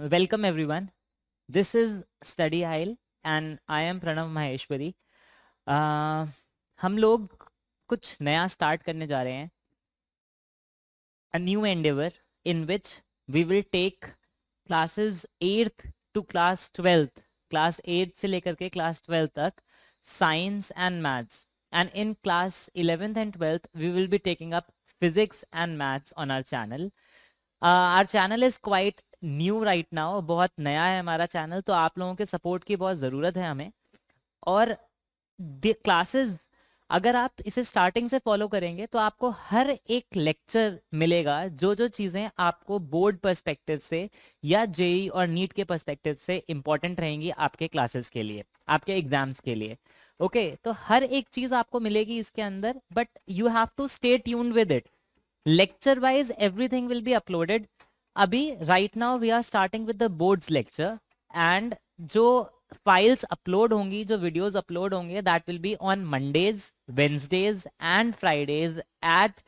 Welcome everyone. This is Study Aisle and I am Pranav Maheshwari. Uh, हम लोग कुछ नया स्टार्ट करने जा रहे हैं a new endeavour in which we will take classes eighth to class twelfth class eighth से लेकर के क्लास ट्वेल्थ तक science and maths and in class eleventh and twelfth we will be taking up physics and maths on our channel. Uh, our channel is quite new right now बहुत नया है हमारा channel तो आप लोगों के support की बहुत ज़रूरत है हमें और क्लासेस अगर आप इसे स्टार्टिंग से फॉलो करेंगे तो आपको हर एक लेक्चर मिलेगा जो जो चीज़ें आपको बोर्ड पर्सपेक्टिव से या जेई e और नीट के पर्सपेक्टिव से इम्पॉर्टेंट रहेंगी आपके क्लासेस के लिए आपके एग्जाम्स के लिए ओके okay, तो हर एक चीज़ आपको मिलेगी इसके अंदर but you have to stay tune with it lecture wise everything will be uploaded अभी right now we are starting with the boards lecture and जो फाइल्स अपलोड होंगी जो वीडियोस अपलोड होंगे that will be on Mondays Wednesdays and Fridays at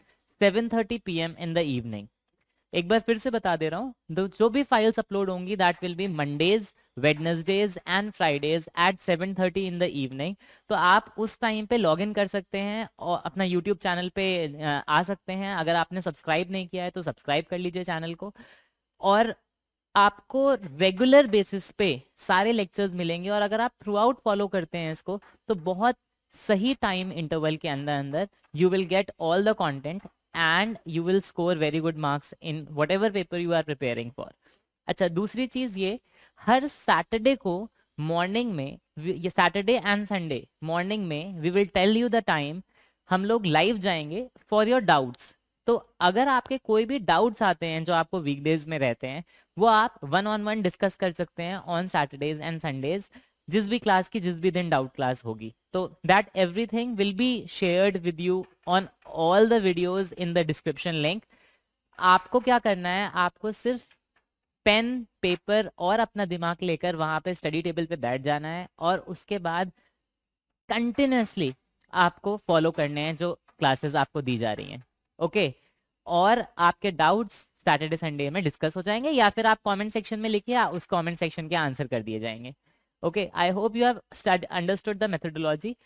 7:30 PM in the evening एक बार फिर से बता दे रहा हूँ जो भी फाइल्स अपलोड होंगी that will be Mondays Wednesdays and Fridays at seven thirty in the evening तो आप उस टाइम पे लॉग इन कर सकते हैं और अपना यूट्यूब चैनल पे आ सकते हैं अगर आपने सब्सक्राइब नहीं किया है तो सब्सक्राइब कर लीजिए चैनल को और आपको रेगुलर बेसिस पे सारे लेक्चर्स मिलेंगे और अगर आप थ्रू आउट फॉलो करते हैं इसको तो बहुत सही टाइम इंटरवल के अंदर अंदर you will get all the content and you will score very good marks in whatever paper you are preparing for अच्छा दूसरी चीज ये हर सैटरडे को मॉर्निंग में ये सैटरडे एंड संडे मॉर्निंग में we will tell you the time हम लोग लाइव जाएंगे फॉर योर डाउट्स तो अगर आपके कोई भी डाउट्स आते हैं जो आपको वीकडेज में रहते हैं वो आप वन ऑन वन डिस्कस कर सकते हैं ऑन सैटरडेज एंड संडेज जिस भी क्लास की जिस भी दिन डाउट क्लास होगी तो that everything will be shared with you on all the videos in the description link आपको क्या करना है आपको सिर्फ पेन पेपर और अपना दिमाग लेकर वहां पे स्टडी टेबल पे बैठ जाना है और उसके बाद कंटिन्यूसली आपको फॉलो करने हैं जो क्लासेस आपको दी जा रही हैं ओके okay? और आपके डाउट्स सैटरडे संडे में डिस्कस हो जाएंगे या फिर आप कमेंट सेक्शन में लिखिए उस कमेंट सेक्शन के आंसर कर दिए जाएंगे okay I hope you have understood the methodology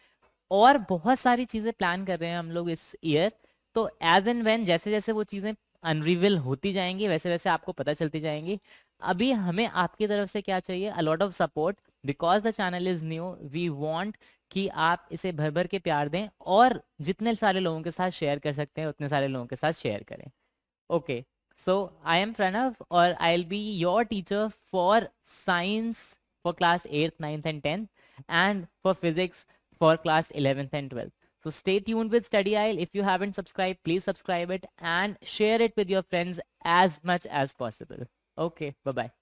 और बहुत सारी चीज़ें प्लान कर रहे हैं हम लोग इस ईयर तो एज एंड वेन जैसे जैसे वो चीज़ें अनरिविल होती जाएंगी वैसे वैसे आपको पता चलती जाएंगी अभी हमें आपकी तरफ से क्या चाहिए a lot of support because the channel is new we want कि आप इसे भर भर के प्यार दें और जितने सारे लोगों के साथ शेयर कर सकते हैं उतने सारे लोगों के साथ शेयर करें okay so I am Pranav और I will be your teacher for science for class 8th, 9th and 10th and for physics for class 11th and 12th. So stay tuned with Study Isle. If you haven't subscribed, please subscribe it and share it with your friends as much as possible. Okay, bye-bye.